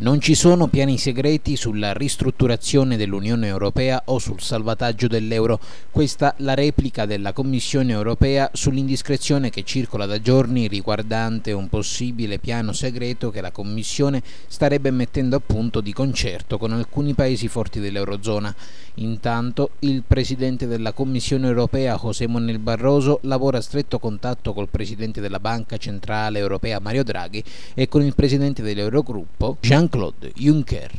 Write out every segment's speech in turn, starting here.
Non ci sono piani segreti sulla ristrutturazione dell'Unione Europea o sul salvataggio dell'euro. Questa la replica della Commissione Europea sull'indiscrezione che circola da giorni riguardante un possibile piano segreto che la Commissione starebbe mettendo a punto di concerto con alcuni paesi forti dell'Eurozona. Intanto il Presidente della Commissione Europea José Manuel Barroso lavora a stretto contatto col Presidente della Banca Centrale Europea Mario Draghi e con il Presidente dell'Eurogruppo Jean Jean-Claude Juncker.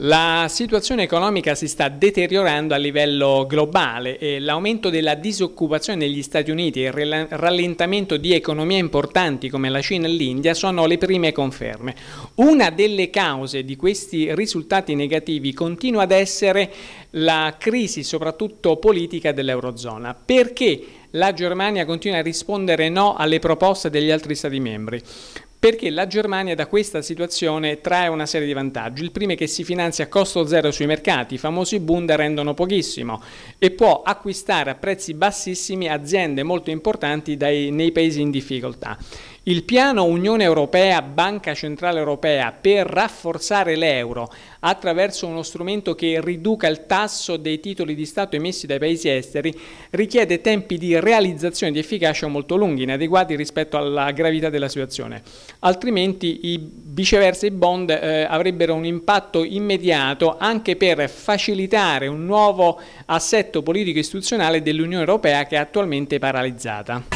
La situazione economica si sta deteriorando a livello globale e l'aumento della disoccupazione negli Stati Uniti e il rallentamento di economie importanti come la Cina e l'India sono le prime conferme. Una delle cause di questi risultati negativi continua ad essere la crisi soprattutto politica dell'Eurozona. Perché la Germania continua a rispondere no alle proposte degli altri Stati membri? perché la Germania da questa situazione trae una serie di vantaggi. Il primo è che si finanzia a costo zero sui mercati, i famosi Bund rendono pochissimo e può acquistare a prezzi bassissimi aziende molto importanti dai, nei paesi in difficoltà. Il piano Unione Europea, Banca Centrale Europea per rafforzare l'euro attraverso uno strumento che riduca il tasso dei titoli di Stato emessi dai paesi esteri richiede tempi di realizzazione di efficacia molto lunghi, inadeguati rispetto alla gravità della situazione altrimenti i, viceversa i bond eh, avrebbero un impatto immediato anche per facilitare un nuovo assetto politico istituzionale dell'Unione Europea che è attualmente paralizzata.